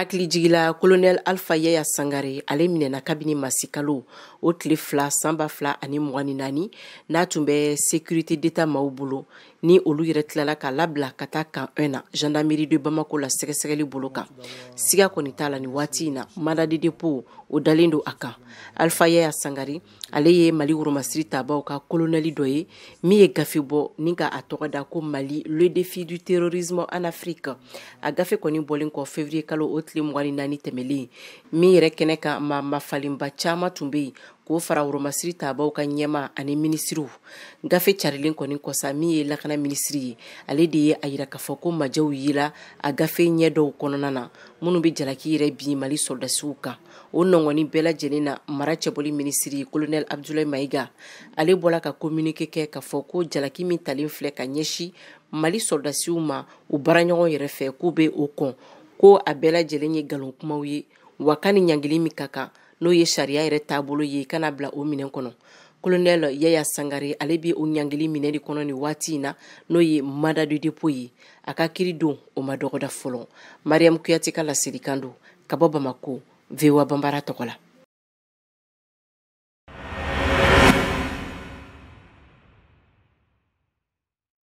hakili jigila kolonɛl alfa yaya sangare ale minɛna kabini masikalo o tile fila san b'a fila ani mg ni naani n'a tun bɛ sécurité d'état maw bolo ni olu yɛrɛ tilala k'a labila ka taa kan 1 na gendarmerie de bamako la sɛgɛsɛgɛli bolo kan siga kɔni t'a la ni waati in na madade depo o dalen do a kan alfa yaya sangari ale ye mali woromasiri tabaw ka kolonɛli dɔ ye min ye gafe bɔ ni ka a tɔgɔ da ko mali le défi du terrorisme en afrique a gafe kɔni bɔlen kɔ février kalo o tile mg ni tɛmɛlen min yɛrɛ kɛnɛ ka ma mafalenba caaman tun be yen k'o fara woromasiri tabaw ka ɲɛma ani minisiriw gafe carilen kɔni kɔsa min ye lakana minisiri ye ale de ye a yira k'a fɔ ko majɛw yela a gafe ɲɛ dɔw kɔnɔna na minnu be jalaki yɛrɛ bi mali sɔrɔdasiw kan o nɔngɔni bɛɛlajɛlen na mara cɛbɔli minisiri kolonɛl abdulayi maiga ale bɔla ka kominike kɛ k'a fɔ ko jalaki min talen filɛ ka ɲɛsi mali sɔrɔdasiw ma u baaraɲɔgɔn yɛrɛ fɛ k'u be o kɔn ko a bɛɛ lajɛlen ye galon kumaw ye wa ka ni ɲangili min ka kan n'o ye sariya yɛrɛ taabolo ye kana bila o minɛ kɔnɔ kolonɛl yaya sangare ale be o ɲangili minɛ de kɔnɔ ni waati in na n'o ye madado depo ye a ka kiridon o ma dɔgɔda fɔlɔ mariyamu kuyate ka laselikan don ka bɔ bamako vowa banbara tɔgɔ la